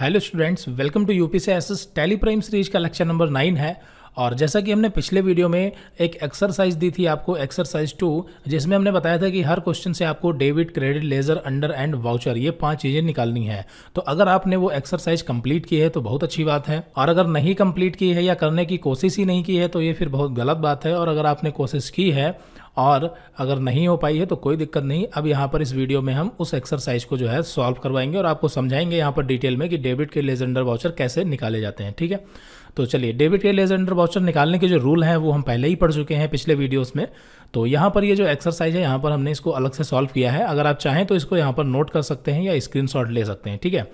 hello students welcome to UPC S S Tally Prime series का lecture number nine है और जैसा कि हमने पिछले वीडियो में एक एक्सरसाइज दी थी आपको एक्सरसाइज टू जिसमें हमने बताया था कि हर क्वेश्चन से आपको debit credit ledger under and voucher ये पांच चीज़ें निकालनी है तो अगर आपने वो एक्सरसाइज कंप्लीट की है तो बहुत अच्छी बात है और अगर नहीं कंप्लीट की है या करने की कोशिश ही नहीं की है तो ये फिर बहुत गलत बात है और अगर आपने कोशिश की है और अगर नहीं हो पाई है तो कोई दिक्कत नहीं अब यहाँ पर इस वीडियो में हम उस एक्सरसाइज को जो है सॉल्व करवाएंगे और आपको समझाएंगे यहाँ पर डिटेल में कि डेबिट के लेजेंडर वाउचर कैसे निकाले जाते हैं ठीक है तो चलिए डेबिट या लेजर अंडर वाउचर निकालने के जो रूल हैं वो हम पहले ही पढ़ चुके हैं पिछले वीडियोस में तो यहाँ पर ये जो एक्सरसाइज है यहाँ पर हमने इसको अलग से सॉल्व किया है अगर आप चाहें तो इसको यहाँ पर नोट कर सकते हैं या स्क्रीनशॉट ले सकते हैं ठीक है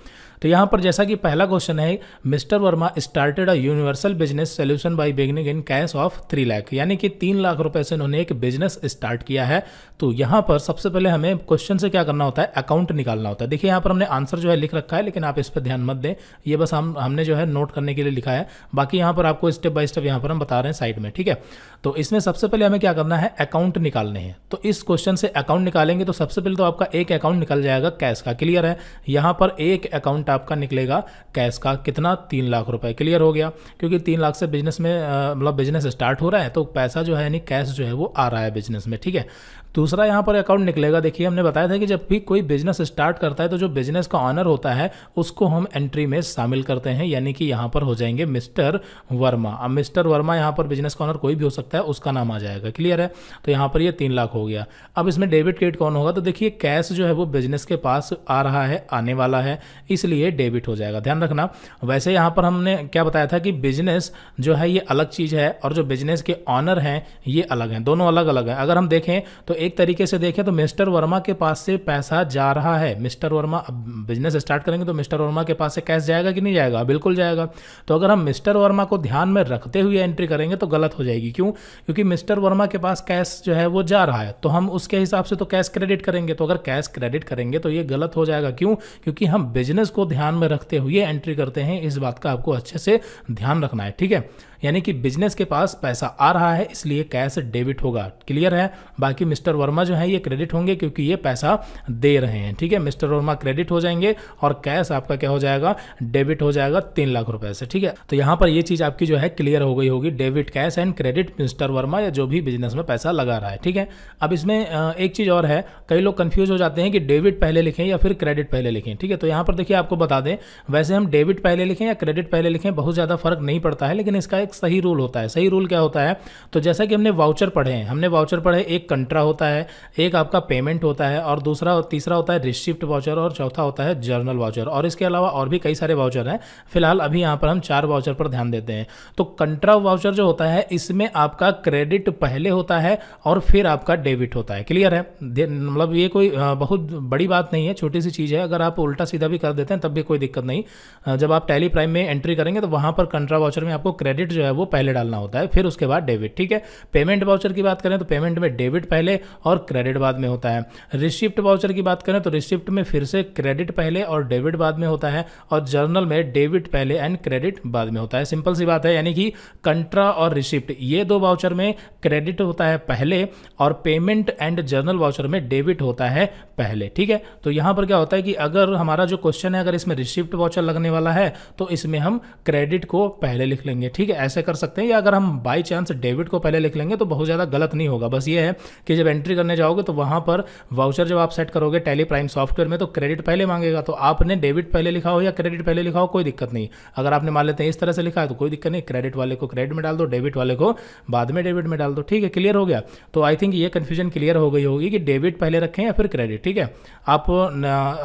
तो यहाँ पर जैसा कि पहला क्वेश्चन है mister Verma started a universal business solution by beginning in cash of three lakh यानी कि तीन लाख रुपए से उन्होंने एक बिजनेस स्टार्ट किया है तो यहाँ पर सबसे पहले हमें क्वेश्चन से क्या करना होता है अकाउंट निकालना होता है देखिए यहाँ पर हमने आंसर जो है लिख रखा है लेकिन आप इस पर ध्यान मत दें ये बस हम हमने जो है नोट करने के लिए लिखा है बाकी यहाँ पर आपको स्टेप बाय स्टेप यहाँ पर हम बता रहे हैं साइड में ठीक है तो इसमें सबसे पहले हमें क्या करना है अकाउंट निकालने हैं तो इस क्वेश्चन से अकाउंट निकालेंगे तो सबसे पहले तो आपका एक अकाउंट निकल जाएगा कैश का क्लियर है यहाँ पर एक अकाउंट आपका निकलेगा कैश का कितना तीन लाख रुपए क्लियर हो गया क्योंकि तीन लाख से बिजनेस में मतलब बिजनेस स्टार्ट हो रहा है तो पैसा जो है यानी कैश जो है वो आ रहा है बिजनेस में ठीक है दूसरा यहाँ पर अकाउंट निकलेगा देखिए हमने बताया था कि जब भी कोई बिजनेस स्टार्ट करता है तो जो बिजनेस का ऑनर होता है उसको हम एंट्री में शामिल करते हैं यानी कि यहाँ पर हो जाएंगे मिस्टर वर्मा अब मिस्टर वर्मा यहाँ पर बिजनेस का ऑनर कोई भी हो सकता है उसका नाम आ जाएगा क्लियर है तो यहाँ पर ये तीन लाख हो गया अब इसमें डेबिट क्रेडिट कौन होगा तो देखिए कैश जो है वो बिजनेस के पास आ रहा है आने वाला है इसलिए डेबिट हो जाएगा ध्यान रखना वैसे यहाँ पर हमने क्या बताया था कि बिजनेस जो है ये अलग चीज़ है और जो बिजनेस के ऑनर हैं ये अलग हैं दोनों अलग अलग हैं अगर हम देखें तो एक तरीके से देखें तो मिस्टर वर्मा के पास से पैसा जा रहा है मिस्टर वर्मा अब बिजनेस स्टार्ट करेंगे तो मिस्टर वर्मा के पास से कैश जाएगा कि नहीं जाएगा बिल्कुल जाएगा तो अगर हम मिस्टर वर्मा को ध्यान में रखते हुए एंट्री करेंगे तो गलत हो जाएगी क्यों क्योंकि मिस्टर वर्मा के पास कैश जो है वो जा रहा है तो हम उसके हिसाब से तो कैश क्रेडिट करेंगे तो अगर कैश क्रेडिट करेंगे तो ये गलत हो जाएगा क्यों क्योंकि हम बिजनेस को ध्यान में रखते हुए एंट्री करते हैं इस बात का आपको अच्छे से ध्यान रखना है ठीक है यानी कि बिजनेस के पास पैसा आ रहा है इसलिए कैश डेबिट होगा क्लियर है बाकी मिस्टर मिस्टर वर्मा जो है ये क्रेडिट होंगे क्योंकि ये पैसा दे रहे हैं ठीक है मिस्टर वर्मा क्रेडिट हो जाएंगे और कैश आपका क्या हो जाएगा डेबिट हो जाएगा तीन लाख रुपए से ठीक है तो यहां पर ये चीज आपकी जो है क्लियर हो गई होगी debit cash and credit mister Verma या जो भी बिजनेस में पैसा लगा रहा है ठीक है अब इसमें एक चीज और है कई लोग कंफ्यूज हो जाते हैं कि डेबिट पहले लिखें या फिर क्रेडिट पहले लिखें ठीक है तो यहां पर देखिए आपको बता दें वैसे हम डेबिट पहले लिखें या क्रेडिट पहले लिखें बहुत ज़्यादा फर्क नहीं पड़ता है लेकिन इसका एक सही रूल होता है सही रूल क्या होता है तो जैसा कि हमने वाउचर पढ़े हैं हमने वाउचर पढ़े एक कंट्रा होता है आता है एक आपका पेमेंट होता है और दूसरा तीसरा होता है रिसिप्ट वाउचर और चौथा होता है जर्नल वाउचर और इसके अलावा और भी कई सारे वाउचर हैं फिलहाल अभी यहाँ पर हम चार वाउचर पर ध्यान देते हैं तो कंट्रा वाउचर जो होता है इसमें आपका क्रेडिट पहले होता है और फिर आपका डेबिट होता है क्लियर है मतलब ये कोई बहुत बड़ी बात नहीं है छोटी सी चीज़ है अगर आप उल्टा सीधा भी कर देते हैं तब भी कोई दिक्कत नहीं जब आप टैली प्राइम में एंट्री करेंगे तो वहाँ पर कंट्रा वाउचर में आपको क्रेडिट जो है वो पहले डालना होता है फिर उसके बाद डेबिट ठीक है पेमेंट वाउचर की बात करें तो पेमेंट में डेबिट पहले और क्रेडिट बाद में होता है रिसिप्ट वाउचर की बात करें तो रिसिप्ट में फिर से क्रेडिट पहले और डेबिट बाद में होता है और जर्नल में डेबिट पहले एंड क्रेडिट बाद में होता है सिंपल सी बात है यानी कि कंट्रा और रिसिप्ट ये दो वाउचर में क्रेडिट होता है पहले और पेमेंट एंड जर्नल वाउचर में डेबिट होता है पहले ठीक है तो यहां पर क्या होता है कि अगर हमारा जो क्वेश्चन है अगर इसमें रिसिप्ट वाउचर लगने वाला है तो इसमें हम क्रेडिट को पहले लिख लेंगे ठीक है ऐसे कर सकते हैं या अगर हम बाई चांस डेबिट को पहले लिख लेंगे तो बहुत ज़्यादा गलत नहीं होगा बस ये है कि जब एंट्री एंट्री करने जाओगे तो वहां पर वाउचर जब आप सेट करोगे टेली प्राइम सॉफ्टवेयर में तो क्रेडिट पहले मांगेगा तो आपने डेबिट पहले लिखा हो या क्रेडिट पहले लिखा हो कोई दिक्कत नहीं अगर आपने मान लेते हैं इस तरह से लिखा है तो कोई दिक्कत नहीं क्रेडिट वाले को क्रेडिट में डाल दो डेबिट वाले को बाद में डेबिट में डाल दो ठीक है क्लियर हो गया तो आई थिंक ये कन्फ्यूजन क्लियर हो गई होगी कि डेबिट पहले रखें या फिर क्रेडिट ठीक है आप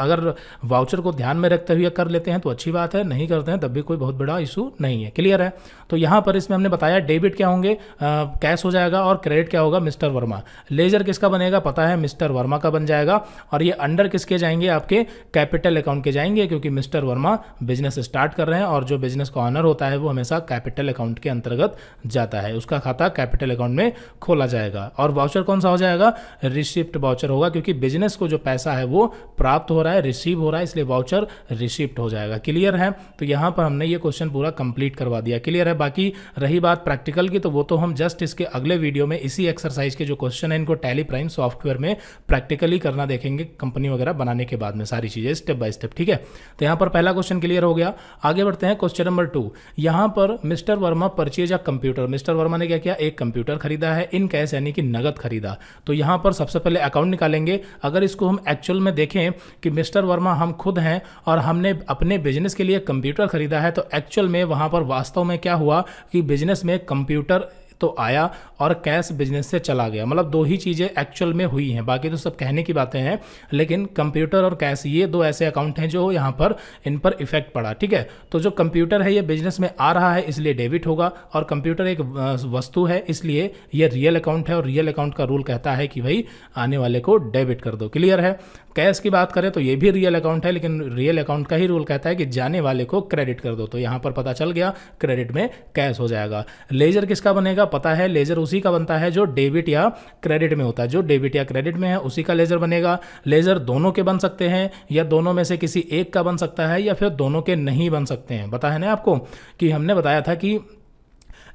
अगर वाउचर को ध्यान में रखते हुए कर लेते हैं तो अच्छी बात है नहीं करते हैं तब भी कोई बहुत बड़ा इशू नहीं है क्लियर है तो यहां पर इसमें हमने बताया डेबिट क्या होंगे कैश हो जाएगा और क्रेडिट क्या होगा मिस्टर वर्मा लेजर मैनेजर किसका बनेगा पता है मिस्टर वर्मा का बन जाएगा और ये अंडर किसके जाएंगे आपके कैपिटल अकाउंट के जाएंगे क्योंकि मिस्टर वर्मा बिजनेस स्टार्ट कर रहे हैं और जो बिजनेस का ऑनर होता है वो हमेशा कैपिटल अकाउंट के अंतर्गत जाता है उसका खाता कैपिटल अकाउंट में खोला जाएगा और वाउचर कौन सा हो जाएगा रिसिप्ट वाउचर होगा क्योंकि बिजनेस को जो पैसा है वो प्राप्त हो रहा है रिसीव हो रहा है इसलिए वाउचर रिसिप्ट हो जाएगा क्लियर है तो यहाँ पर हमने ये क्वेश्चन पूरा कंप्लीट करवा दिया क्लियर है बाकी रही बात प्रैक्टिकल की तो वो तो हम जस्ट इसके अगले वीडियो में इसी एक्सरसाइज के जो क्वेश्चन है इनको टैली प्राइम सॉफ्टवेयर में प्रैक्टिकली करना देखेंगे कंपनी वगैरह बनाने के बाद में सारी चीज़ें स्टेप बाय स्टेप ठीक है तो यहाँ पर पहला क्वेश्चन क्लियर हो गया आगे बढ़ते हैं क्वेश्चन नंबर टू यहाँ पर मिस्टर वर्मा परचेज या कंप्यूटर मिस्टर वर्मा ने क्या किया एक कंप्यूटर खरीदा है इन कैश यानी कि नगद खरीदा तो यहाँ पर सबसे पहले अकाउंट निकालेंगे अगर इसको हम एक्चुअल में देखें कि मिस्टर वर्मा हम खुद हैं और हमने अपने बिजनेस के लिए कंप्यूटर खरीदा है तो एक्चुअल में वहाँ पर वास्तव में क्या हुआ कि बिजनेस में कंप्यूटर तो आया और कैश बिजनेस से चला गया मतलब दो ही चीज़ें एक्चुअल में हुई हैं बाकी तो सब कहने की बातें हैं लेकिन कंप्यूटर और कैश ये दो ऐसे अकाउंट हैं जो यहाँ पर इन पर इफेक्ट पड़ा ठीक है तो जो कंप्यूटर है ये बिजनेस में आ रहा है इसलिए डेबिट होगा और कंप्यूटर एक वस्तु है इसलिए ये रियल अकाउंट है और रियल अकाउंट का रूल कहता है कि भाई आने वाले को डेबिट कर दो क्लियर है कैश की बात करें तो ये भी रियल अकाउंट है लेकिन रियल अकाउंट का ही रूल कहता है कि जाने वाले को क्रेडिट कर दो तो यहाँ पर पता चल गया क्रेडिट में कैश हो जाएगा लेजर किसका बनेगा पता है लेजर उसी का बनता है जो डेबिट या क्रेडिट में होता है जो डेबिट या क्रेडिट में है उसी का लेजर बनेगा लेजर दोनों के बन सकते हैं या दोनों में से किसी एक का बन सकता है या फिर दोनों के नहीं बन सकते हैं बता है ना आपको कि हमने बताया था कि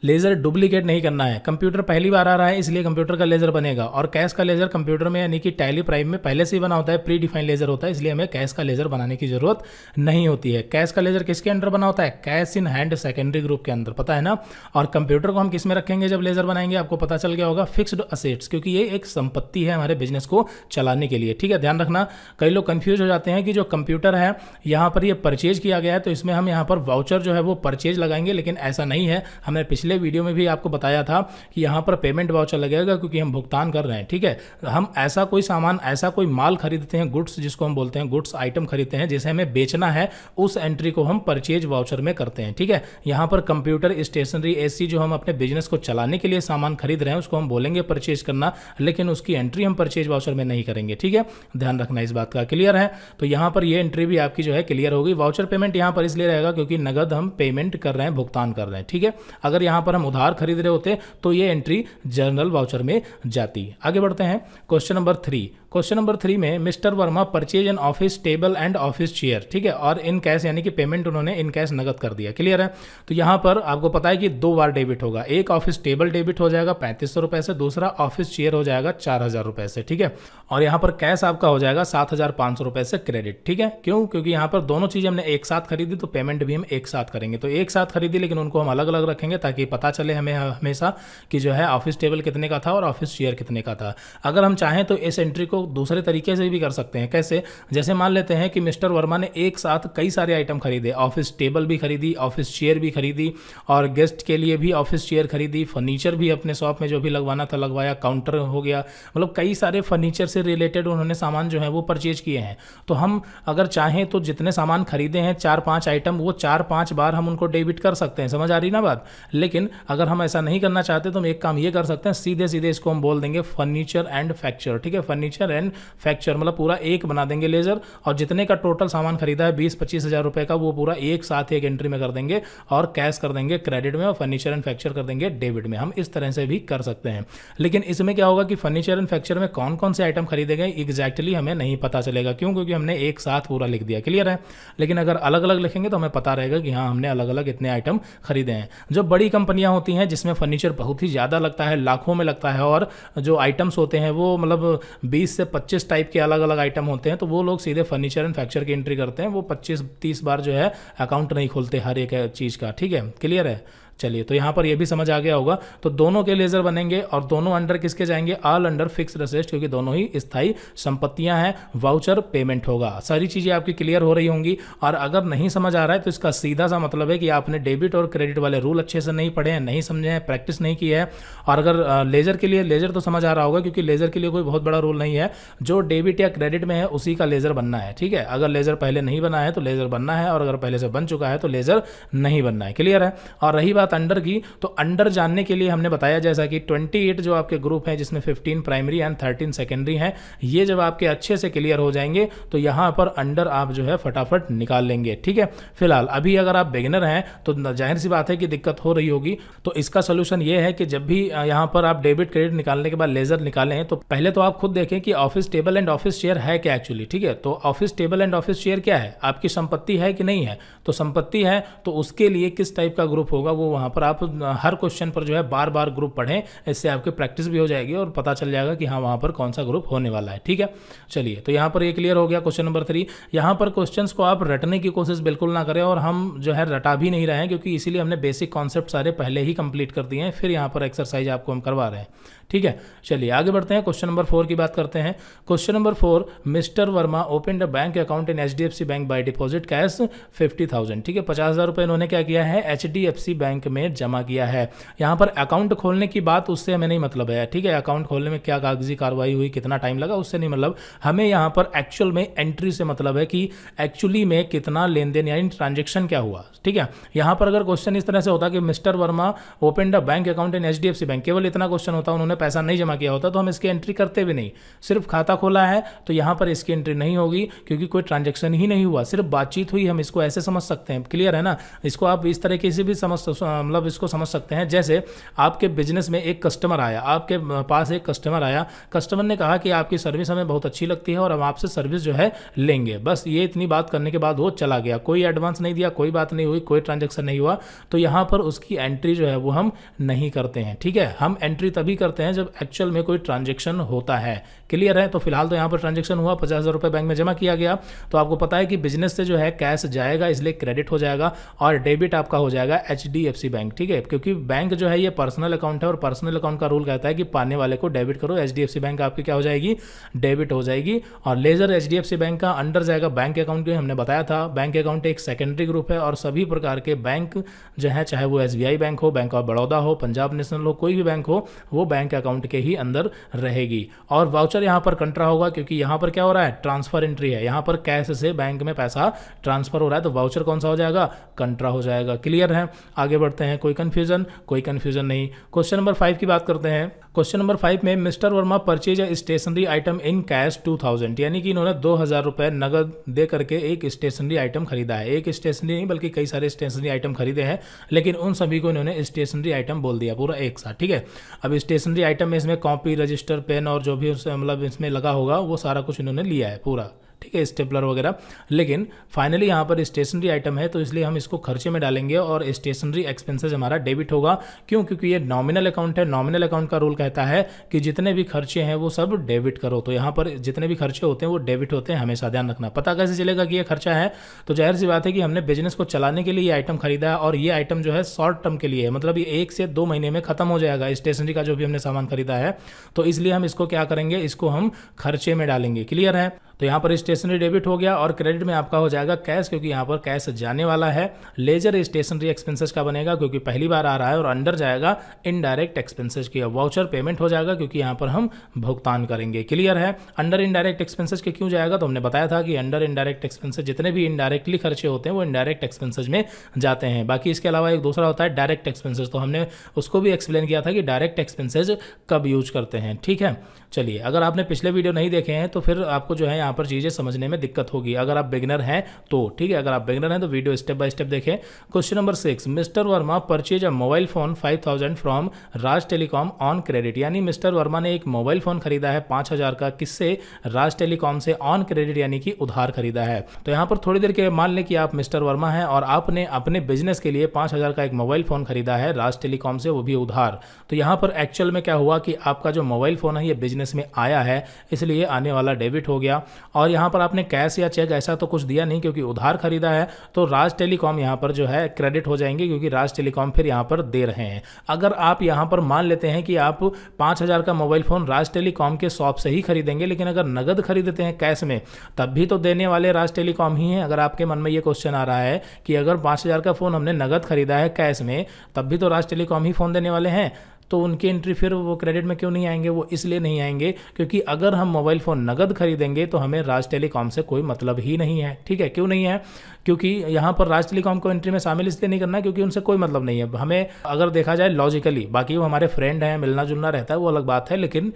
लेज़र डुप्लीकेट नहीं करना है कंप्यूटर पहली बार आ रहा है इसलिए कंप्यूटर का लेज़र बनेगा और कैश का लेज़र कंप्यूटर में यानी कि टैली प्राइम में पहले से ही बना होता है प्री डिफाइन लेज़र होता है इसलिए हमें कैश का लेज़र बनाने की ज़रूरत नहीं होती है कैश का लेज़र किसके अंडर बना होता है cash in hand secondary group के अंदर पता है ना और कंप्यूटर को हम किस में रखेंगे जब लेज़र बनाएंगे आपको पता चल गया होगा फिक्सड असेट्स क्योंकि ये एक संपत्ति है हमारे बिजनेस को चलाने के लिए ठीक है ध्यान रखना कई लोग कन्फ्यूज हो जाते हैं कि जो कंप्यूटर है यहाँ पर ये परचेज किया गया है तो इसमें हम यहाँ पर वाउचर जो है वो परचेज लगाएंगे लेकिन ऐसा नहीं है हमें पिछले पिछले वीडियो में भी आपको बताया था कि यहाँ पर पेमेंट वाउचर लगेगा क्योंकि हम भुगतान कर रहे हैं ठीक है हम ऐसा कोई सामान ऐसा कोई माल खरीदते हैं गुड्स जिसको हम बोलते हैं गुड्स आइटम खरीदते हैं जिसे हमें बेचना है उस एंट्री को हम परचेज वाउचर में करते हैं ठीक है यहाँ पर कंप्यूटर स्टेशनरी ए जो हम अपने बिजनेस को चलाने के लिए सामान खरीद रहे हैं उसको हम बोलेंगे परचेज करना लेकिन उसकी एंट्री हम परचेज वाउचर में नहीं करेंगे ठीक है ध्यान रखना इस बात का क्लियर है तो यहाँ पर यह एंट्री भी आपकी जो है क्लियर होगी वाउचर पेमेंट यहाँ पर इसलिए रहेगा क्योंकि नगद हम पेमेंट कर रहे हैं भुगतान कर रहे हैं ठीक है अगर यहाँ पर हम उधार खरीद रहे होते तो ये एंट्री जर्नल वाउचर में जाती आगे बढ़ते हैं question number three question number three में mister Verma purchase an office table and office chair ठीक है और इन कैश यानी कि पेमेंट उन्होंने इन कैश नगद कर दिया क्लियर है तो यहां पर आपको पता है कि दो बार डेबिट होगा एक ऑफिस टेबल डेबिट हो जाएगा पैंतीस सौ रुपए से दूसरा ऑफिस चेयर हो जाएगा चार हजार रुपए से ठीक है और यहां पर कैश आपका हो जाएगा सात हजार पाँच सौ रुपए से क्रेडिट ठीक है क्यों क्योंकि यहाँ पर दोनों चीज हमने एक साथ खरीदी तो पेमेंट भी हम एक साथ करेंगे तो एक साथ खरीदी लेकिन उनको हम अलग अलग रखेंगे ताकि पता चले हमें हमेशा कि जो है ऑफिस टेबल कितने का था और ऑफिस चेयर कितने का था अगर हम चाहें तो इस एंट्री को लोग दूसरे तरीके से भी कर सकते हैं कैसे जैसे मान लेते हैं कि मिस्टर वर्मा ने एक साथ कई सारे आइटम खरीदे ऑफिस टेबल भी खरीदी ऑफिस चेयर भी खरीदी और गेस्ट के लिए भी ऑफिस चेयर खरीदी फर्नीचर भी अपने शॉप में जो भी लगवाना था लगवाया काउंटर हो गया मतलब कई सारे फर्नीचर से रिलेटेड उन्होंने सामान जो है वो परचेज किए हैं तो हम अगर चाहें तो जितने सामान खरीदे हैं चार पाँच आइटम वो चार पाँच बार हम उनको डेबिट कर सकते हैं समझ आ रही ना बात लेकिन अगर हम ऐसा नहीं करना चाहते तो हम एक काम ये कर सकते हैं सीधे सीधे इसको हम बोल देंगे फर्नीचर एंड फैक्चर ठीक है फर्नीचर एंड मैन्युफैक्चर मतलब पूरा एक बना देंगे लेजर और जितने का टोटल सामान खरीदा है बीस पच्चीस हज़ार रुपए का वो पूरा एक साथ एक एंट्री में कर देंगे और कैश कर देंगे क्रेडिट में और फर्नीचर एंड फैक्चर कर देंगे डेबिट में हम इस तरह से भी कर सकते हैं लेकिन इसमें क्या होगा कि फर्नीचर एंड फैक्चर में कौन कौन से आइटम खरीदे गए एग्जैक्टली हमें नहीं पता चलेगा क्यों क्योंकि हमने एक साथ पूरा लिख दिया क्लियर है लेकिन अगर अलग अलग लिखेंगे तो हमें पता रहेगा कि हाँ हमने अलग अलग इतने आइटम खरीदे हैं जो बड़ी कंपनियां होती हैं जिसमें फर्नीचर बहुत ही ज़्यादा लगता है लाखों में लगता है और जो आइटम्स होते हैं वो मतलब बीस 20 से पच्चीस टाइप के अलग अलग आइटम होते हैं तो वो लोग सीधे फर्नीचर एंड फैक्चर की एंट्री करते हैं वो पच्चीस तीस बार जो है अकाउंट नहीं खोलते हर एक चीज़ का ठीक है क्लियर है चलिए तो यहाँ पर यह भी समझ आ गया होगा तो दोनों के लेजर बनेंगे और दोनों अंडर किसके जाएंगे ऑल अंडर फिक्स रसेस्ट क्योंकि दोनों ही स्थायी संपत्तियां हैं वाउचर पेमेंट होगा सारी चीज़ें आपकी क्लियर हो रही होंगी और अगर नहीं समझ आ रहा है तो इसका सीधा सा मतलब है कि आपने डेबिट और क्रेडिट वाले रूल अच्छे से नहीं पढ़े हैं नहीं समझे हैं प्रैक्टिस नहीं की है और अगर लेजर के लिए लेजर तो समझ आ रहा होगा क्योंकि लेजर के लिए कोई बहुत बड़ा रूल नहीं है जो डेबिट या क्रेडिट में है उसी का लेजर बनना है ठीक है अगर लेजर पहले नहीं बना है तो लेजर बनना है और अगर पहले से बन चुका है तो लेजर नहीं बनना है क्लियर है और रही बात साथ अंडर की तो अंडर जानने के लिए हमने बताया जैसा कि 28 जो आपके ग्रुप हैं जिसमें 15 प्राइमरी एंड 13 सेकेंडरी हैं ये जब आपके अच्छे से क्लियर हो जाएंगे तो यहाँ पर अंडर आप जो है फटाफट निकाल लेंगे ठीक है फिलहाल अभी अगर आप बिगिनर हैं तो जाहिर सी बात है कि दिक्कत हो रही होगी तो इसका सोल्यूशन ये है कि जब भी यहाँ पर आप डेबिट क्रेडिट निकालने के बाद लेजर निकालें तो पहले तो आप खुद देखें कि office table and office chair है क्या एक्चुअली ठीक है तो office table and office chair क्या है आपकी संपत्ति है कि नहीं है तो संपत्ति है तो उसके लिए किस टाइप का ग्रुप होगा वो वहाँ पर आप हर क्वेश्चन पर जो है बार बार ग्रुप पढ़ें इससे आपकी प्रैक्टिस भी हो जाएगी और पता चल जाएगा कि हाँ वहाँ पर कौन सा ग्रुप होने वाला है ठीक है चलिए तो यहाँ पर ये क्लियर हो गया क्वेश्चन नंबर थ्री यहाँ पर क्वेश्चन को आप रटने की कोशिश बिल्कुल ना करें और हम जो है रटा भी नहीं रहे हैं क्योंकि इसीलिए हमने बेसिक कॉन्सेप्ट सारे पहले ही कंप्लीट कर दिए हैं फिर यहाँ पर एक्सरसाइज आपको हम करवा रहे हैं ठीक है चलिए आगे बढ़ते हैं क्वेश्चन नंबर फोर की बात करते हैं question number four mister Verma open the bank account in H bank by deposit cash fifty thousand ठीक है पचास हज़ार रुपये इन्होंने क्या किया है एच बैंक में जमा किया है यहाँ पर अकाउंट खोलने की बात उससे हमें नहीं मतलब है ठीक है अकाउंट खोलने में क्या कागजी कार्रवाई हुई कितना टाइम लगा उससे नहीं मतलब हमें यहाँ पर एक्चुअल में एंट्री से मतलब है कि एक्चुअली में कितना लेन देन यानी ट्रांजेक्शन क्या हुआ ठीक है यहाँ पर अगर क्वेश्चन इस तरह से होता कि mister Verma open the bank account in H bank केवल इतना क्वेश्चन होता उन्होंने हमने पैसा नहीं जमा किया होता तो हम इसकी एंट्री करते भी नहीं सिर्फ खाता खोला है तो यहाँ पर इसकी एंट्री नहीं होगी क्योंकि कोई ट्रांजेक्शन ही नहीं हुआ सिर्फ बातचीत हुई हम इसको ऐसे समझ सकते हैं क्लियर है ना इसको आप इस तरीके से भी समझ मतलब इसको समझ सकते हैं जैसे आपके बिजनेस में एक कस्टमर आया आपके पास एक कस्टमर आया कस्टमर ने कहा कि आपकी सर्विस हमें बहुत अच्छी लगती है और हम आपसे सर्विस जो है लेंगे बस ये इतनी बात करने के बाद वो चला गया कोई एडवांस नहीं दिया कोई बात नहीं हुई कोई ट्रांजेक्शन नहीं हुआ तो यहाँ पर उसकी एंट्री जो है वो हम नहीं करते हैं ठीक है हम एंट्री तभी करते हैं हैं जब एक्चुअल में कोई ट्रांजेक्शन होता है क्लियर है तो फिलहाल तो यहाँ पर ट्रांजेक्शन हुआ पचास हज़ार रुपये बैंक में जमा किया गया तो आपको पता है कि बिजनेस से जो है कैश जाएगा इसलिए क्रेडिट हो जाएगा और डेबिट आपका हो जाएगा एच बैंक ठीक है क्योंकि बैंक जो है ये पर्सनल अकाउंट है और पर्सनल अकाउंट का रूल कहता है कि पाने वाले को डेबिट करो एच बैंक आपकी क्या हो जाएगी डेबिट हो जाएगी और लेजर एच बैंक का अंडर जाएगा बैंक अकाउंट भी हमने बताया था बैंक अकाउंट एक सेकेंडरी ग्रुप है और सभी प्रकार के बैंक जो है चाहे वो एस बैंक हो बैंक ऑफ बड़ौदा हो पंजाब नेशनल हो कोई भी बैंक हो वो बैंक अकाउंट के ही अंदर रहेगी और वाउच वाउचर यहाँ पर कंट्रा होगा क्योंकि यहाँ पर क्या हो रहा है ट्रांसफर एंट्री है यहाँ पर कैश से बैंक में पैसा ट्रांसफर हो रहा है तो वाउचर कौन सा हो जाएगा कंट्रा हो जाएगा क्लियर है आगे बढ़ते हैं कोई कन्फ्यूजन कोई कन्फ्यूजन नहीं क्वेश्चन नंबर फाइव की बात करते हैं क्वेश्चन नंबर फाइव में mister Verma purchase a stationery item in cash two thousand यानी कि इन्होंने दो हज़ार रुपए नगद दे करके एक स्टेशनरी आइटम खरीदा है एक स्टेशनरी नहीं बल्कि कई सारे स्टेशनरी आइटम खरीदे हैं लेकिन उन सभी को इन्होंने स्टेशनरी आइटम बोल दिया पूरा एक साथ ठीक है अब स्टेशनरी आइटम में इसमें कॉपी रजिस्टर पेन और जो भी मतलब इसमें लगा होगा वो सारा कुछ इन्होंने लिया है पूरा ठीक है स्टेपलर वगैरह लेकिन फाइनली यहाँ पर स्टेशनरी आइटम है तो इसलिए हम इसको खर्चे में डालेंगे और स्टेशनरी एक्सपेंसेस हमारा डेबिट होगा क्यों क्योंकि ये नॉमिनल अकाउंट है नॉमिनल अकाउंट का रूल कहता है कि जितने भी खर्चे हैं वो सब डेबिट करो तो यहाँ पर जितने भी खर्चे होते हैं वो डेबिट होते हैं हमेशा ध्यान रखना पता कैसे चलेगा कि यह खर्चा है तो जाहिर सी बात है कि हमने बिजनेस को चलाने के लिए ये आइटम खरीदा है और ये आइटम जो है शॉर्ट टर्म के लिए है मतलब ये एक से दो महीने में खत्म हो जाएगा स्टेशनरी का जो भी हमने सामान खरीदा है तो इसलिए हम इसको क्या करेंगे इसको हम खर्चे में डालेंगे क्लियर है तो यहाँ पर स्टेशनरी डेबिट हो गया और क्रेडिट में आपका हो जाएगा कैश क्योंकि यहाँ पर कैश जाने वाला है लेजर स्टेशनरी एक्सपेंसेस का बनेगा क्योंकि पहली बार आ रहा है और अंडर जाएगा इनडायरेक्ट एक्सपेंसेस की वाउचर पेमेंट हो जाएगा क्योंकि यहाँ पर हम भुगतान करेंगे क्लियर है अंडर इनडायरेक्ट एक्सपेंसेज के क्यों जाएगा तो हमने बताया था कि अंडर इनडायरेक्ट एक्सपेंसेज जितने भी इनडायरेक्टली खर्चे होते हैं वो इनडायरेक्ट एक्सपेंसेज में जाते हैं बाकी इसके अलावा एक दूसरा होता है डायरेक्ट एक्सपेंसेज तो हमने उसको भी एक्सप्लेन किया था कि डायरेक्ट एक्सपेंसेज कब यूज करते हैं ठीक है चलिए अगर आपने पिछले वीडियो नहीं देखे हैं तो फिर आपको जो है यहाँ यहाँ पर चीज़ें समझने में दिक्कत होगी अगर आप बिगनर हैं तो ठीक है अगर आप बिगनर हैं तो वीडियो स्टेप बाय स्टेप देखें question number six mister Verma purchase a mobile phone five thousand from Raj Telecom on credit यानी मिस्टर वर्मा ने एक मोबाइल फोन खरीदा है पाँच हज़ार का किससे राज टेलीकॉम से ऑन क्रेडिट यानी कि उधार खरीदा है तो यहाँ पर थोड़ी देर के मान लें कि आप मिस्टर वर्मा हैं और आपने अपने बिजनेस के लिए पाँच हज़ार का एक मोबाइल फ़ोन खरीदा है राज टेलीकॉम से वो भी उधार तो यहाँ पर एक्चुअल में क्या हुआ कि आपका जो मोबाइल फ़ोन है ये बिजनेस में आया है इसलिए आने वाला डेबिट हो गया और यहाँ पर आपने कैश या चेक ऐसा तो कुछ दिया नहीं क्योंकि उधार खरीदा है तो राज टेलीकॉम यहाँ पर जो है क्रेडिट हो जाएंगे क्योंकि राज टेलीकॉम फिर यहाँ पर दे रहे हैं अगर आप यहाँ पर मान लेते हैं कि आप पाँच हज़ार का मोबाइल फ़ोन राज टेलीकॉम के शॉप से ही खरीदेंगे लेकिन अगर नगद खरीदते हैं कैश में तब भी तो देने वाले राज टेलीकॉम ही हैं अगर आपके मन में ये क्वेश्चन आ रहा है कि अगर पाँच हज़ार का फ़ोन हमने नगद खरीदा है कैश में तब भी तो राज टेलीकॉम ही फ़ोन देने वाले हैं तो उनके फिर वो क्रेडिट में क्यों नहीं आएंगे वो इसलिए नहीं आएंगे क्योंकि अगर हम मोबाइल फ़ोन नगद खरीदेंगे तो हमें राज टेलीकॉम से कोई मतलब ही नहीं है ठीक है क्यों नहीं है क्योंकि यहाँ पर राज टेलीकॉम को एंट्री में शामिल इसलिए नहीं करना क्योंकि उनसे कोई मतलब नहीं है हमें अगर देखा जाए लॉजिकली बाकी वो हमारे फ्रेंड हैं मिलना जुलना रहता है वो अलग बात है लेकिन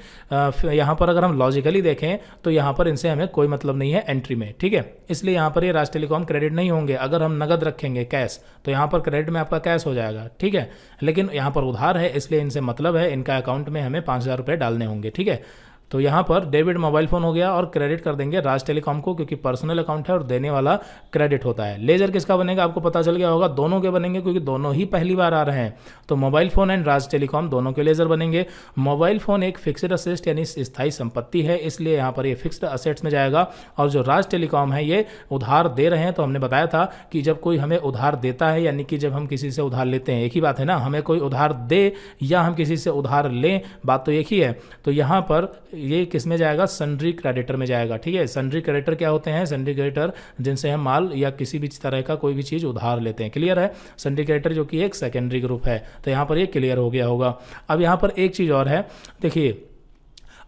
यहाँ पर अगर हम लॉजिकली देखें तो यहाँ पर इनसे हमें कोई मतलब नहीं है एंट्री में ठीक है इसलिए यहाँ पर ये राज टेलीकॉम क्रेडिट नहीं होंगे अगर हम नगद रखेंगे कैश तो यहाँ पर क्रेडिट में आपका कैश हो जाएगा ठीक है लेकिन यहाँ पर उधार है इसलिए इनसे मतलब है इनका अकाउंट में हमें पाँच हज़ार रुपये डालने होंगे ठीक है तो यहाँ पर डेबिट मोबाइल फ़ोन हो गया और क्रेडिट कर देंगे राज टेलीकॉम को क्योंकि पर्सनल अकाउंट है और देने वाला क्रेडिट होता है लेजर किसका बनेगा आपको पता चल गया होगा दोनों के बनेंगे क्योंकि दोनों ही पहली बार आ रहे हैं तो mobile phone and Raj Telecom दोनों के लेजर बनेंगे मोबाइल फ़ोन एक फिक्सड असेस्ट यानी स्थायी संपत्ति है इसलिए यहाँ पर ये फिक्सड असेट्स में जाएगा और जो राज टेलीकॉम है ये उधार दे रहे हैं तो हमने बताया था कि जब कोई हमें उधार देता है यानी कि जब हम किसी से उधार लेते हैं एक ही बात है ना हमें कोई उधार दे या हम किसी से उधार लें बात तो एक ही है तो यहाँ पर ये किस में जाएगा सन्ड्री क्रेडिटर में जाएगा ठीक है सन्ड्री क्रेडिटर क्या होते हैं सन्ड्री क्रेडिटर जिनसे हम माल या किसी भी तरह का कोई भी चीज़ उधार लेते हैं क्लियर है सन्ड्री क्रेडिटर जो कि एक सेकेंडरी ग्रुप है तो यहाँ पर ये क्लियर हो गया होगा अब यहाँ पर एक चीज़ और है देखिए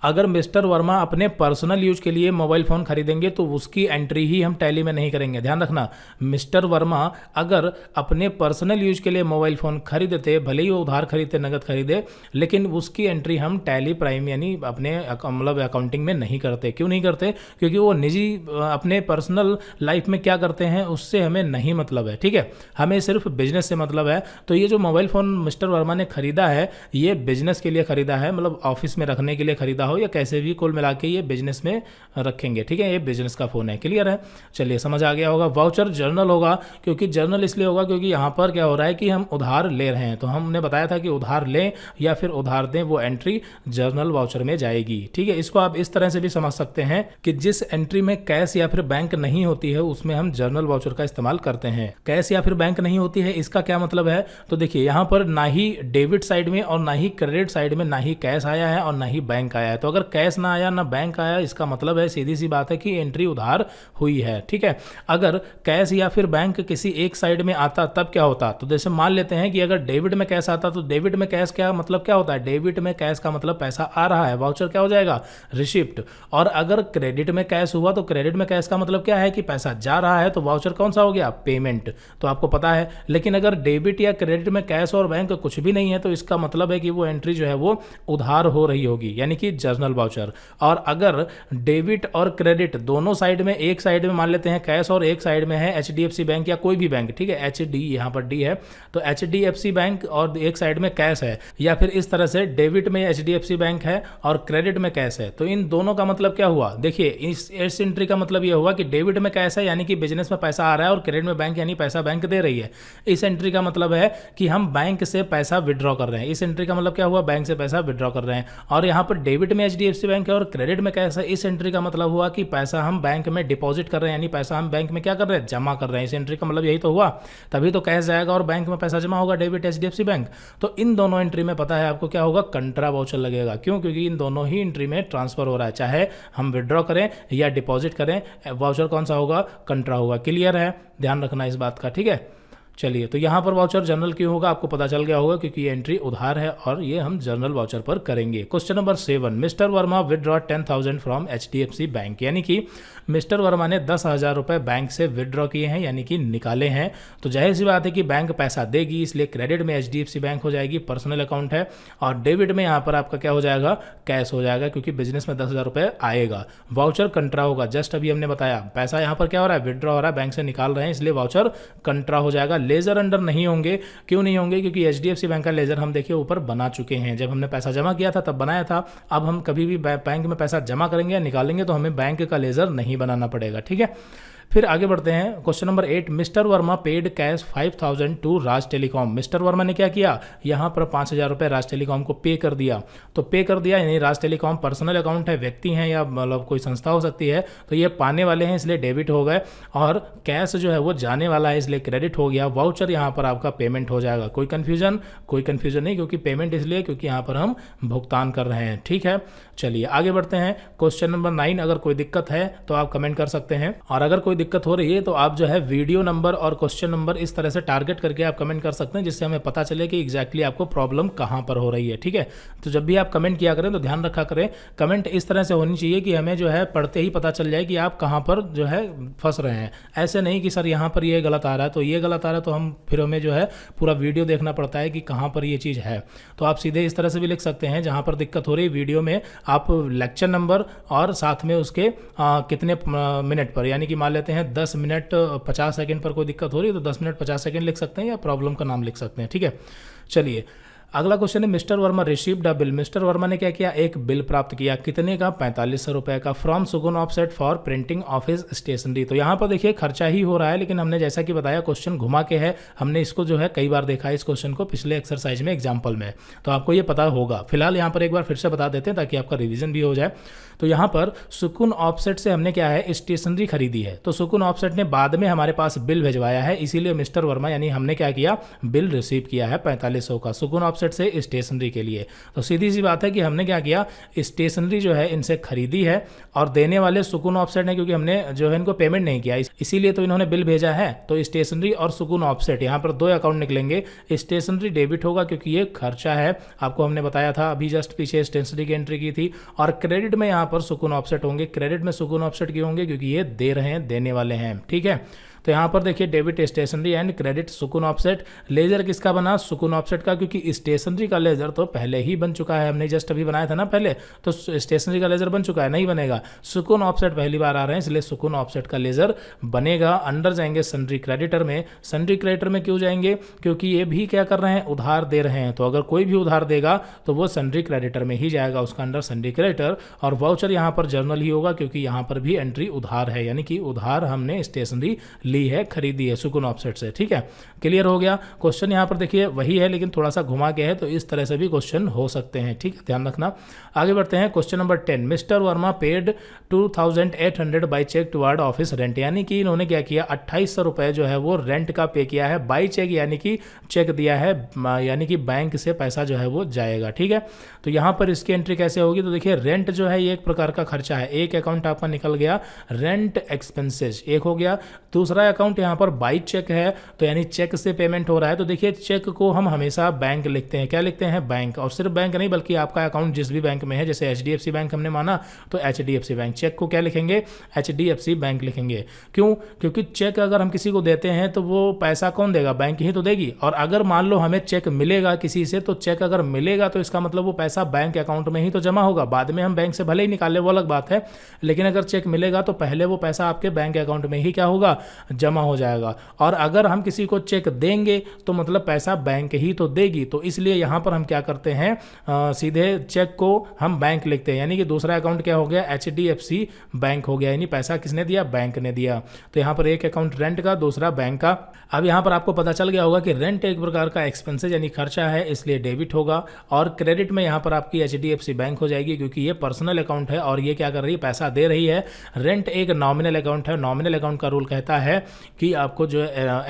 अगर मिस्टर वर्मा अपने पर्सनल यूज के लिए मोबाइल फ़ोन खरीदेंगे तो उसकी एंट्री ही हम टैली में नहीं करेंगे ध्यान रखना मिस्टर वर्मा अगर अपने पर्सनल यूज के लिए मोबाइल फ़ोन खरीदते भले ही वो उधार खरीदते नगद खरीदे लेकिन उसकी एंट्री हम टैली प्राइम यानी अपने मतलब अकाउंटिंग में नहीं करते क्यों नहीं करते क्योंकि वो निजी अपने पर्सनल लाइफ में क्या करते हैं उससे हमें नहीं मतलब है ठीक है हमें सिर्फ बिजनेस से मतलब है तो ये जो मोबाइल फ़ोन मिस्टर वर्मा ने खरीदा है ये बिजनेस के लिए खरीदा है मतलब ऑफिस में रखने के लिए खरीदा हो या कैसे भी कुल मिला के ये बिजनेस में रखेंगे ठीक है ये बिजनेस का फ़ोन है क्लियर है चलिए समझ आ गया होगा वाउचर जर्नल होगा क्योंकि जर्नल इसलिए होगा क्योंकि यहाँ पर क्या हो रहा है कि हम उधार ले रहे हैं तो हमने बताया था कि उधार लें या फिर उधार दें वो एंट्री जर्नल वाउचर में जाएगी ठीक है इसको आप इस तरह से भी समझ सकते हैं कि जिस एंट्री में कैश या फिर बैंक नहीं होती है उसमें हम जर्नल वाउचर का इस्तेमाल करते हैं कैश या फिर बैंक नहीं होती है इसका क्या मतलब है तो देखिए यहाँ पर ना ही डेबिट साइड में और ना ही क्रेडिट साइड में ना ही कैश आया है और ना ही बैंक आया है तो अगर कैश ना आया ना बैंक आया इसका मतलब है सीधी सी बात है कि एंट्री उधार हुई है ठीक है अगर कैश या फिर बैंक किसी एक साइड में आता तब क्या होता तो जैसे मान लेते हैं कि अगर डेबिट में कैश आता तो डेबिट में कैश क्या मतलब क्या होता है डेबिट में कैश का मतलब पैसा आ रहा है वाउचर क्या हो जाएगा रिसिप्ट और अगर क्रेडिट में कैश हुआ तो क्रेडिट में कैश का मतलब क्या है कि पैसा जा रहा है तो वाउचर कौन सा हो गया पेमेंट तो आपको पता है लेकिन अगर डेबिट या क्रेडिट में कैश और बैंक कुछ भी नहीं है तो इसका मतलब है कि वो एंट्री जो है वो उधार हो रही होगी यानी कि जब एक्सेप्शनल वाउचर और अगर डेबिट और क्रेडिट दोनों साइड में एक साइड में मान लेते हैं कैश और एक साइड में है एच बैंक या कोई भी बैंक ठीक है एच डी यहाँ पर डी है तो एच बैंक और एक साइड में कैश है या फिर इस तरह से डेबिट में एच बैंक है और क्रेडिट में कैश है तो इन दोनों का मतलब क्या हुआ देखिए इस एंट्री का मतलब यह हुआ कि डेबिट में कैश है यानी कि बिजनेस में पैसा आ रहा है और क्रेडिट में बैंक यानी पैसा बैंक दे रही है इस एंट्री का मतलब है कि हम बैंक से पैसा विड्रॉ कर रहे हैं इस एंट्री का मतलब क्या हुआ बैंक से पैसा विड्रॉ कर रहे हैं और यहां पर डेबिट में एच बैंक है और क्रेडिट में कैसा इस एंट्री का मतलब हुआ कि पैसा हम बैंक में डिपॉजिट कर रहे हैं यानी पैसा हम बैंक में क्या कर रहे हैं जमा कर रहे हैं इस एंट्री का मतलब यही तो हुआ तभी तो कैश जाएगा और बैंक में पैसा जमा होगा डेबिट एच बैंक तो इन दोनों एंट्री में पता है आपको क्या होगा कंट्रा वाउचर लगेगा क्यों क्योंकि इन दोनों ही एंट्री में ट्रांसफर हो रहा है चाहे हम विड्रॉ करें या डिपॉजिट करें वाउचर कौन सा होगा कंट्रा होगा क्लियर है ध्यान रखना इस बात का ठीक है चलिए तो यहाँ पर वाउचर जनरल क्यों होगा आपको पता चल गया होगा क्योंकि ये एंट्री उधार है और ये हम जनरल वाउचर पर करेंगे question number seven mister Verma withdraw ten thousand from H D F C bank यानी कि मिस्टर वर्मा ने दस हज़ार रुपये बैंक से विदड्रॉ किए हैं यानी कि निकाले हैं तो जाहिर सी बात है कि बैंक पैसा देगी इसलिए क्रेडिट में H D F C bank हो जाएगी पर्सनल अकाउंट है और डेबिट में यहाँ पर आपका क्या हो जाएगा कैश हो जाएगा क्योंकि बिजनेस में दस हज़ार रुपये आएगा वाउचर कंट्रा होगा जस्ट अभी हमने बताया पैसा यहाँ पर क्या हो रहा है विदड्रॉ हो रहा है बैंक से निकाल रहे हैं इसलिए वाउचर कंट्रा हो जाएगा लेज़र अंडर नहीं होंगे क्यों नहीं होंगे क्योंकि H D F C bank का लेज़र हम देखिए ऊपर बना चुके हैं जब हमने पैसा जमा किया था तब बनाया था अब हम कभी भी बैंक में पैसा जमा करेंगे या निकालेंगे तो हमें बैंक का लेज़र नहीं बनाना पड़ेगा ठीक है फिर आगे बढ़ते हैं question number eight mister Verma paid cash five thousand to Raj Telecom mister Verma ने क्या किया यहाँ पर पाँच हज़ार रुपये राज टेलीकॉम को पे कर दिया तो पे कर दिया यानी राज टेलीकॉम पर्सनल अकाउंट है व्यक्ति हैं या मतलब कोई संस्था हो सकती है तो ये पाने वाले हैं इसलिए डेबिट हो गए और कैश जो है वो जाने वाला है इसलिए क्रेडिट हो गया वाउचर यहाँ पर आपका पेमेंट हो जाएगा कोई कन्फ्यूजन कोई कन्फ्यूजन नहीं क्योंकि पेमेंट इसलिए क्योंकि यहाँ पर हम भुगतान कर रहे हैं ठीक है चलिए आगे बढ़ते हैं क्वेश्चन नंबर नाइन अगर कोई दिक्कत है तो आप कमेंट कर सकते हैं और अगर कोई दिक्कत हो रही है तो आप जो है वीडियो नंबर और क्वेश्चन नंबर इस तरह से टारगेट करके आप कमेंट कर सकते हैं जिससे हमें पता चले कि एग्जैक्टली आपको प्रॉब्लम कहाँ पर हो रही है ठीक है तो जब भी आप कमेंट किया करें तो ध्यान रखा करें कमेंट इस तरह से होनी चाहिए कि हमें जो है पढ़ते ही पता चल जाए कि आप कहाँ पर जो है फंस रहे हैं ऐसे नहीं कि सर यहाँ पर यह गलत आ रहा है तो ये गलत आ रहा है तो हम फिर हमें जो है पूरा वीडियो देखना पड़ता है कि कहाँ पर ये चीज़ है तो आप सीधे इस तरह से भी लिख सकते हैं जहाँ पर दिक्कत हो रही है वीडियो में आप लेक्चर नंबर और साथ में उसके आ, कितने मिनट पर यानी कि मान लेते हैं चाहते हैं दस मिनट पचास सेकेंड पर कोई दिक्कत हो रही है तो दस मिनट पचास सेकेंड लिख सकते हैं या प्रॉब्लम का नाम लिख सकते हैं ठीक है चलिए अगला क्वेश्चन है mister Verma received a bill mister Verma ने क्या किया एक बिल प्राप्त किया कितने का पैंतालीस सौ रुपए का from Sugun offset for printing office stationery तो यहाँ पर देखिए खर्चा ही हो रहा है लेकिन हमने जैसा कि बताया क्वेश्चन घुमा के है हमने इसको जो है कई बार देखा है इस क्वेश्चन को पिछले एक्सरसाइज में एग्जाम्पल में तो आपको ये पता होगा फिलहाल यहाँ पर एक बार फिर से बता देते हैं ताकि आपका रिविजन भी हो जाए तो यहाँ पर सुकुन ऑफसेट से हमने क्या है स्टेशनरी खरीदी है तो सुकुन ऑफसेट ने बाद में हमारे पास बिल भिजवाया है इसीलिए मिस्टर वर्मा यानी हमने क्या किया बिल रिसीव किया है पैंतालीस का सुकुन ऑफसेट सेट से स्टेशनरी के लिए तो सीधी सी बात है कि हमने क्या किया स्टेशनरी जो है इनसे खरीदी है और देने वाले सुकून ऑफसेट ने क्योंकि हमने जो है इनको पेमेंट नहीं किया इसीलिए तो इन्होंने बिल भेजा है तो स्टेशनरी और सुकून ऑफसेट यहाँ पर दो अकाउंट निकलेंगे स्टेशनरी डेबिट होगा क्योंकि ये खर्चा है आपको हमने बताया था अभी जस्ट पीछे स्टेशनरी की एंट्री की थी और क्रेडिट में यहाँ पर सुकून ऑफसेट होंगे क्रेडिट में सुकून ऑफसेट क्यों होंगे क्योंकि ये दे रहे हैं देने वाले हैं ठीक है तो यहाँ पर देखिए debit stationery and credit Sukun offset ledger किसका बना सुकुन ऑफसेट का क्योंकि स्टेशनरी का लेजर तो पहले ही बन चुका है हमने जस्ट अभी बनाया था ना पहले तो स्टेशनरी का लेजर बन चुका है नहीं बनेगा सुकुन ऑफसेट पहली बार आ रहे हैं इसलिए सुकुन ऑफसेट का लेजर बनेगा अंडर जाएंगे सन्ड्री क्रेडिटर में सन्ड्री क्रेडिटर में क्यों जाएंगे क्योंकि ये भी क्या कर रहे हैं उधार दे रहे हैं तो अगर कोई भी उधार देगा तो वो सन्ड्री क्रेडिटर में ही जाएगा उसका अंडर सन्ड्री क्रेडिटर और वाउचर यहाँ पर जर्नल ही होगा क्योंकि यहाँ पर भी एंट्री उधार है यानी कि उधार हमने स्टेशनरी ली है खरीदी है सुकुन ऑफसेट से ठीक है क्लियर हो गया क्वेश्चन यहाँ पर देखिए वही है लेकिन थोड़ा सा घुमा के है तो इस तरह से भी क्वेश्चन हो सकते हैं ठीक है ध्यान रखना आगे बढ़ते हैं question number ten mister Verma paid two thousand eight hundred by cheque toward office rent यानी कि इन्होंने क्या किया अट्ठाईस सौ रुपये जो है वो रेंट का पे किया है बाई चेक यानी कि चेक दिया है यानी कि बैंक से पैसा जो है वो जाएगा ठीक है तो यहाँ पर इसकी एंट्री कैसे होगी तो देखिए रेंट जो है ये एक प्रकार का खर्चा है एक अकाउंट आपका निकल गया रेंट एक्सपेंसेस एक हो गया दूसरा दूसरा अकाउंट यहाँ पर बाई चेक है तो यानी चेक से पेमेंट हो रहा है तो देखिए चेक को हम हमेशा बैंक लिखते हैं क्या लिखते हैं बैंक और सिर्फ बैंक नहीं बल्कि आपका अकाउंट जिस भी बैंक में है जैसे एच बैंक हमने माना तो एच बैंक चेक को क्या लिखेंगे एच बैंक लिखेंगे क्यों क्योंकि चेक अगर हम किसी को देते हैं तो वो पैसा कौन देगा बैंक ही तो देगी और अगर मान लो हमें चेक मिलेगा किसी से तो चेक अगर मिलेगा तो इसका मतलब वो पैसा बैंक अकाउंट में ही तो जमा होगा बाद में हम बैंक से भले ही निकाले वो अलग बात है लेकिन अगर चेक मिलेगा तो पहले वो पैसा आपके बैंक अकाउंट में ही क्या होगा जमा हो जाएगा और अगर हम किसी को चेक देंगे तो मतलब पैसा बैंक ही तो देगी तो इसलिए यहाँ पर हम क्या करते हैं आ, सीधे चेक को हम बैंक लिखते हैं यानी कि दूसरा अकाउंट क्या हो गया एच बैंक हो गया यानी पैसा किसने दिया बैंक ने दिया तो यहाँ पर एक अकाउंट रेंट का दूसरा बैंक का अब यहाँ पर आपको पता चल गया होगा कि रेंट एक प्रकार का एक्सपेंसिज यानी खर्चा है इसलिए डेबिट होगा और क्रेडिट में यहाँ पर आपकी एच बैंक हो जाएगी क्योंकि ये पर्सनल अकाउंट है और ये क्या कर रही है पैसा दे रही है रेंट एक नॉमिनल अकाउंट है नॉमिनल अकाउंट का रूल कहता है कि आपको जो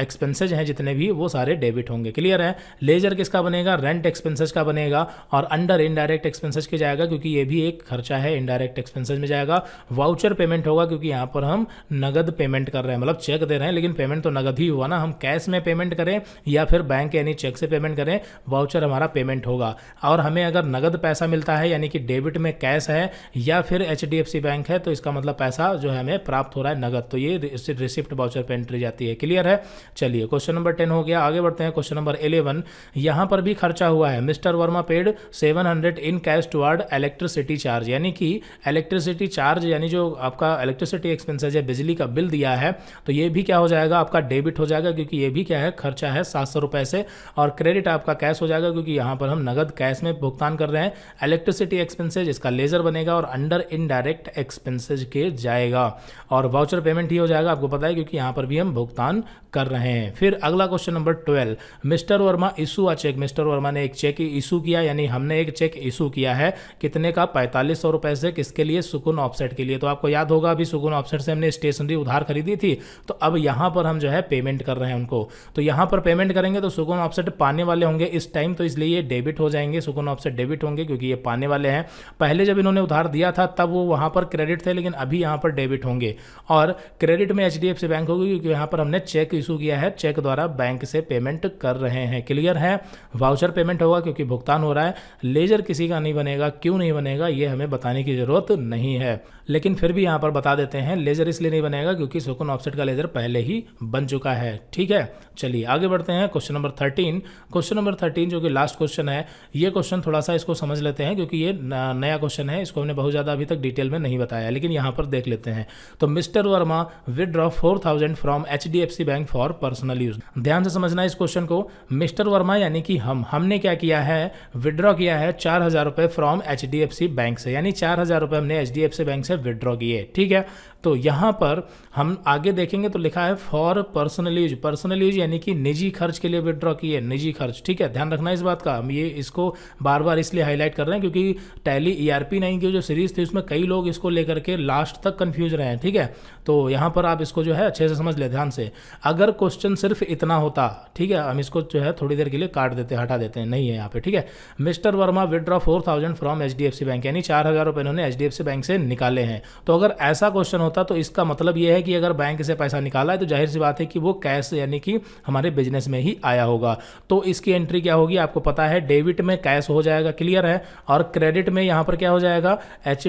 एक्सपेंसेज हैं जितने भी वो सारे डेबिट होंगे क्लियर है लेजर किसका बनेगा रेंट एक्सपेंसेज का बनेगा और अंडर इनडायरेक्ट एक्सपेंसेज के जाएगा क्योंकि ये भी एक खर्चा है इनडायरेक्ट एक्सपेंसेज में जाएगा वाउचर पेमेंट होगा क्योंकि यहाँ पर हम नगद पेमेंट कर रहे हैं मतलब चेक दे रहे हैं लेकिन पेमेंट तो नगद ही हुआ ना हम कैश में पेमेंट करें या फिर बैंक यानी चेक से पेमेंट करें वाउचर हमारा पेमेंट होगा और हमें अगर नगद पैसा मिलता है यानी कि डेबिट में कैश है या फिर एच बैंक है तो इसका मतलब पैसा जो है हमें प्राप्त हो रहा है नगद तो ये रिसिप्ट वाउचर रजिस्टर पर एंट्री जाती है क्लियर है चलिए क्वेश्चन नंबर टेन हो गया आगे बढ़ते हैं क्वेश्चन नंबर इलेवन यहां पर भी खर्चा हुआ है mister Verma paid seven in cash toward electricity charge यानी कि इलेक्ट्रिसिटी चार्ज यानी जो आपका इलेक्ट्रिसिटी एक्सपेंसेज है बिजली का बिल दिया है तो ये भी क्या हो जाएगा आपका डेबिट हो जाएगा क्योंकि ये भी क्या है खर्चा है सात सौ रुपये से और क्रेडिट आपका कैश हो जाएगा क्योंकि यहां पर हम नगद कैश में भुगतान कर रहे हैं इलेक्ट्रिसिटी एक्सपेंसेज इसका लेजर बनेगा और अंडर इनडायरेक्ट एक्सपेंसेज के जाएगा और वाउचर पेमेंट ही हो जाएगा आपको पता है क्योंकि यहां यहाँ पर भी हम भुगतान कर रहे हैं फिर अगला question number twelve mister Verma issue a cheque mister Verma ने एक चेक इशू किया यानी हमने एक चेक इशू किया है कितने का पैंतालीस सौ रुपये से किसके लिए सुकून ऑफसेट के लिए तो आपको याद होगा अभी सुकून ऑफसेट से हमने स्टेशनरी उधार खरीदी थी तो अब यहाँ पर हम जो है पेमेंट कर रहे हैं उनको तो यहाँ पर पेमेंट करेंगे तो सुकून ऑफसेट पाने वाले होंगे इस टाइम तो इसलिए ये डेबिट हो जाएंगे सुकून ऑफसेट डेबिट होंगे क्योंकि ये पाने वाले हैं पहले जब इन्होंने उधार दिया था तब वो वहाँ पर क्रेडिट थे लेकिन अभी यहाँ पर डेबिट होंगे और क्रेडिट में एच बैंक होगी करोगे क्योंकि यहाँ पर हमने चेक इशू किया है चेक द्वारा बैंक से पेमेंट कर रहे हैं क्लियर है वाउचर पेमेंट होगा क्योंकि भुगतान हो रहा है लेजर किसी का नहीं बनेगा क्यों नहीं बनेगा ये हमें बताने की ज़रूरत नहीं है लेकिन फिर भी यहाँ पर बता देते हैं लेज़र इसलिए नहीं बनेगा क्योंकि सुकुन ऑफसेट का लेज़र पहले ही बन चुका है ठीक है चलिए आगे बढ़ते हैं question number thirteen question number thirteen जो कि लास्ट क्वेश्चन है ये क्वेश्चन थोड़ा सा इसको समझ लेते हैं क्योंकि ये नया क्वेश्चन है इसको हमने बहुत ज़्यादा अभी तक डिटेल में नहीं बताया लेकिन यहाँ पर देख लेते हैं तो mister Verma withdraw four thousand from H D F C bank for personal use ध्यान से समझना इस क्वेश्चन को मिस्टर वर्मा यानी कि हम हमने क्या किया है विदड्रॉ किया है चार हज़ार from H D F C bank से यानी चार हज़ार हमने H D F C bank से विड्रॉ किए ठीक है तो यहाँ पर हम आगे देखेंगे तो लिखा है for personal use personal use यानी कि निजी खर्च के लिए विड्रॉ किए निजी खर्च ठीक है ध्यान रखना इस बात का हम ये इसको बार बार इसलिए हाईलाइट कर रहे हैं क्योंकि Tally E R P nine की जो सीरीज़ थी उसमें कई लोग इसको लेकर के लास्ट तक कन्फ्यूज रहे हैं ठीक है तो यहाँ पर आप इसको जो है अच्छे से समझ ले ध्यान से अगर क्वेश्चन सिर्फ इतना होता ठीक है हम इसको जो है थोड़ी देर के लिए काट देते हैं हटा देते हैं नहीं है यहाँ पे ठीक है mister Verma withdraw four thousand from H D F C bank यानी चार हज़ार रुपये इन्होंने H D F C bank से निकाले हैं तो अगर ऐसा क्वेश्चन होता तो इसका मतलब यह है कि अगर बैंक से पैसा निकाला है तो जाहिर सी बात है कि वो कैश यानी कि हमारे बिजनेस में ही आया होगा तो इसकी एंट्री क्या होगी आपको पता है डेबिट में कैश हो जाएगा क्लियर है और क्रेडिट में यहाँ पर क्या हो जाएगा एच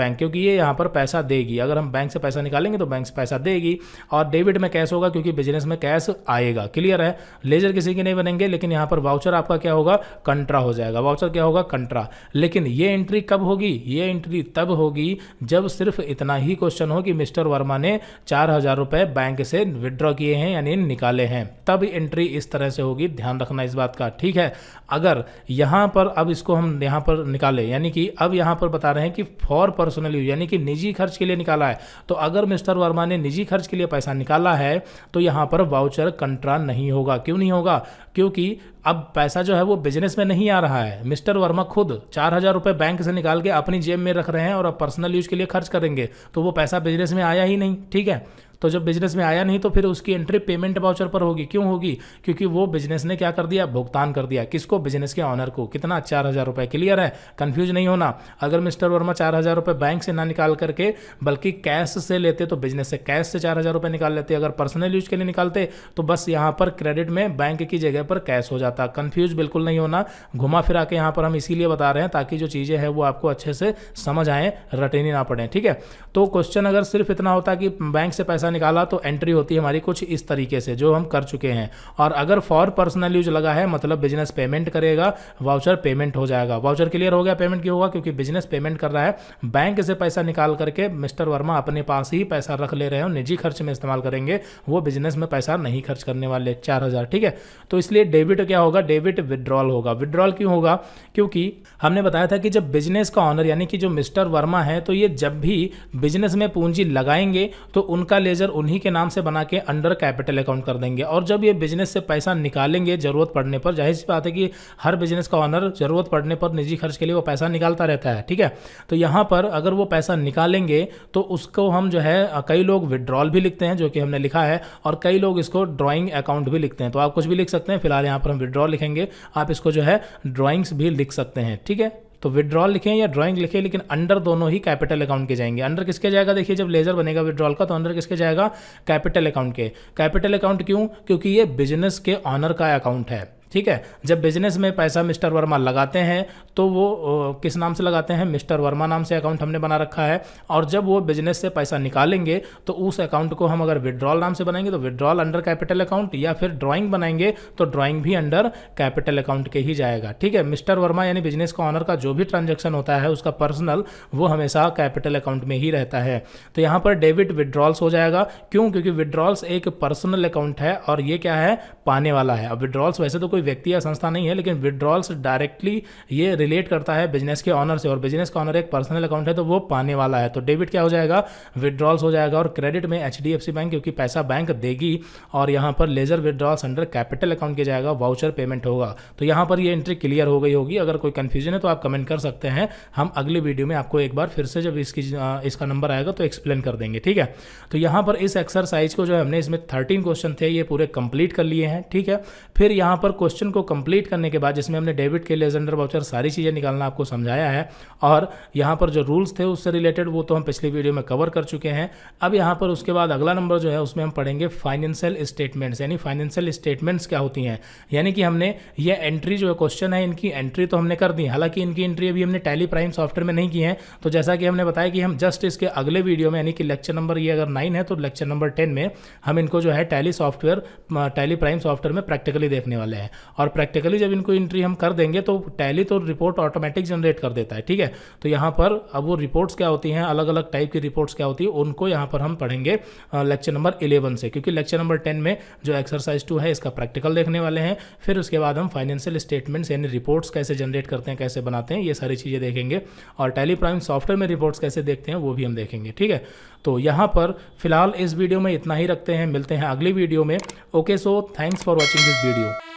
बैंक क्योंकि ये यहाँ पर पैसा देगी अगर हम बैंक से पैसा निकालेंगे तो बैंक से पैसा देगी और डेबिट में कैश होगा क्योंकि बिजनेस में कैश आएगा क्लियर है लेजर किसी के नहीं बनेंगे लेकिन यहाँ पर वाउचर आपका क्या होगा कंट्रा हो जाएगा वाउचर क्या होगा कंट्रा लेकिन ये एंट्री कब होगी ये एंट्री तब होगी जब सिर्फ इतना ही क्वेश्चन हो हूँ कि मिस्टर वर्मा ने चार हज़ार रुपये बैंक से विदड्रॉ किए हैं यानी निकाले हैं तब एंट्री इस तरह से होगी ध्यान रखना इस बात का ठीक है अगर यहाँ पर अब इसको हम यहाँ पर निकाले यानी कि अब यहाँ पर बता रहे हैं कि फॉर पर्सनल यूज यानी कि निजी खर्च के लिए निकाला है तो अगर मिस्टर वर्मा ने निजी खर्च के लिए पैसा निकाला है तो यहाँ पर वाउचर कंट्रा नहीं होगा क्यों नहीं होगा क्योंकि अब पैसा जो है वो बिजनेस में नहीं आ रहा है मिस्टर वर्मा खुद चार हजार रुपये बैंक से निकाल के अपनी जेब में रख रहे हैं और अब पर्सनल यूज के लिए खर्च करेंगे तो वो पैसा बिजनेस में आया ही नहीं ठीक है तो जब बिजनेस में आया नहीं तो फिर उसकी एंट्री पेमेंट वाउचर पर होगी क्यों होगी क्योंकि वो बिजनेस ने क्या कर दिया भुगतान कर दिया किसको बिजनेस के ऑनर को कितना चार हज़ार रुपए क्लियर है कन्फ्यूज नहीं होना अगर मिस्टर वर्मा चार हज़ार रुपए बैंक से ना निकाल करके बल्कि कैश से लेते तो बिजनेस से कैश से चार हज़ार रुपए निकाल लेते अगर पर्सनल यूज के लिए निकालते तो बस यहां पर क्रेडिट में बैंक की जगह पर कैश हो जाता कन्फ्यूज बिल्कुल नहीं होना घुमा फिरा के यहां पर हम इसीलिए बता रहे हैं ताकि जो चीज़ें हैं वो आपको अच्छे से समझ आए रटेनी ना पड़े ठीक है तो क्वेश्चन अगर सिर्फ इतना होता कि बैंक से पैसा पैसा निकाला तो एंट्री होती है हमारी कुछ इस तरीके से जो हम कर चुके हैं और अगर फॉर पर्सनल यूज लगा है मतलब बिजनेस पेमेंट करेगा वाउचर पेमेंट हो जाएगा वाउचर क्लियर हो गया पेमेंट क्यों होगा क्योंकि बिजनेस पेमेंट कर रहा है बैंक से पैसा निकाल करके मिस्टर वर्मा अपने पास ही पैसा रख ले रहे हैं निजी खर्च में इस्तेमाल करेंगे वो बिजनेस में पैसा नहीं खर्च करने वाले चार हज़ार ठीक है तो इसलिए डेबिट क्या होगा डेबिट विड्रॉल होगा विड्रॉल क्यों होगा क्योंकि हमने बताया था कि जब बिजनेस का ऑनर यानी कि जो मिस्टर वर्मा है तो ये जब भी बिजनेस में पूंजी लगाएंगे तो उनका ले मैनेजर उन्हीं के नाम से बना के अंडर कैपिटल अकाउंट कर देंगे और जब ये बिजनेस से पैसा निकालेंगे ज़रूरत पड़ने पर जाहिर सी बात है कि हर बिजनेस का ऑनर ज़रूरत पड़ने पर निजी खर्च के लिए वो पैसा निकालता रहता है ठीक है तो यहाँ पर अगर वो पैसा निकालेंगे तो उसको हम जो है कई लोग विड्रॉल भी लिखते हैं जो कि हमने लिखा है और कई लोग इसको ड्रॉइंग अकाउंट भी लिखते हैं तो आप कुछ भी लिख सकते हैं फिलहाल यहाँ पर हम विड्रॉ लिखेंगे आप इसको जो है ड्रॉइंग्स भी लिख सकते हैं ठीक है तो विड्रॉल लिखें या ड्राइंग लिखें लेकिन अंडर दोनों ही कैपिटल अकाउंट के जाएंगे अंडर किसके जाएगा देखिए जब लेजर बनेगा विड्रॉल का तो अंडर किसके जाएगा कैपिटल अकाउंट के कैपिटल अकाउंट क्यों क्योंकि ये बिजनेस के ऑनर का अकाउंट है ठीक है जब बिजनेस में पैसा मिस्टर वर्मा लगाते हैं तो वो किस नाम से लगाते हैं मिस्टर वर्मा नाम से अकाउंट हमने बना रखा है और जब वो बिजनेस से पैसा निकालेंगे तो उस अकाउंट को हम अगर विड्रॉल नाम से बनाएंगे तो विड्रॉल अंडर कैपिटल अकाउंट या फिर ड्राइंग बनाएंगे तो ड्राइंग भी अंडर कैपिटल अकाउंट के ही जाएगा ठीक है मिस्टर वर्मा यानी बिजनेस का ऑनर का जो भी ट्रांजेक्शन होता है उसका पर्सनल वो हमेशा कैपिटल अकाउंट में ही रहता है तो यहाँ पर डेबिट विड्रॉल्स हो जाएगा क्यों क्योंकि विड्रॉल्स एक पर्सनल अकाउंट है और ये क्या है पाने वाला है अब विड्रॉल्स वैसे तो कोई कोई व्यक्ति या संस्था नहीं है लेकिन विड्रॉल्स डायरेक्टली ये रिलेट करता है बिजनेस के ऑनर से और बिजनेस का ऑनर एक पर्सनल अकाउंट है तो वो पाने वाला है तो डेबिट क्या हो जाएगा विड्रॉल्स हो जाएगा और क्रेडिट में एच बैंक क्योंकि पैसा बैंक देगी और यहाँ पर ledger withdrawals under capital account किया जाएगा वाउचर पेमेंट होगा तो यहाँ पर ये एंट्री क्लियर हो गई होगी अगर कोई कन्फ्यूजन है तो आप कमेंट कर सकते हैं हम अगले वीडियो में आपको एक बार फिर से जब इसकी इसका नंबर आएगा तो एक्सप्लेन कर देंगे ठीक है तो यहाँ पर इस एक्सरसाइज को जो हमने इसमें थर्टीन क्वेश्चन थे ये पूरे कंप्लीट कर लिए हैं ठीक है फिर यहाँ पर क्वेश्चन क्वेश्चन को कंप्लीट करने के बाद जिसमें हमने डेबिट के लिए जेंडर वाउचर सारी चीज़ें निकालना आपको समझाया है और यहाँ पर जो रूल्स थे उससे रिलेटेड वो तो हम पिछली वीडियो में कवर कर चुके हैं अब यहाँ पर उसके बाद अगला नंबर जो है उसमें हम पढ़ेंगे फाइनेंशियल स्टेटमेंट्स यानी फाइनेंशियल स्टेटमेंट्स क्या होती हैं यानी कि हमने ये एंट्री जो है क्वेश्चन है इनकी एंट्री तो हमने कर दी हालांकि इनकी एंट्री अभी हमने टैली प्राइम सॉफ्टवेयर में नहीं की है तो जैसा कि हमने बताया कि हम जस्ट इसके अगले वीडियो में यानी कि लेक्चर नंबर ये अगर नाइन है तो लेक्चर नंबर टेन में हम इनको जो है Tally software Tally Prime software में प्रैक्टिकली देखने वाले हैं और प्रैक्टिकली जब इनको एंट्री हम कर देंगे तो टैली तो रिपोर्ट ऑटोमेटिक जनरेट कर देता है ठीक है तो यहाँ पर अब वो रिपोर्ट्स क्या होती हैं अलग अलग टाइप की रिपोर्ट्स क्या होती है उनको यहाँ पर हम पढ़ेंगे लेक्चर नंबर इलेवन से क्योंकि लेक्चर नंबर टेन में जो एक्सरसाइज टू है इसका प्रैक्टिकल देखने वाले हैं फिर उसके बाद हम फाइनेंशियल स्टेटमेंट्स यानी रिपोर्ट्स कैसे जनरेट करते हैं कैसे बनाते हैं ये सारी चीज़ें देखेंगे और टैली प्राइम सॉफ्टवेयर में रिपोर्ट्स कैसे देखते हैं वो भी हम देखेंगे ठीक है तो यहाँ पर फिलहाल इस वीडियो में इतना ही रखते हैं मिलते हैं अगली वीडियो में okay so thanks for watching this video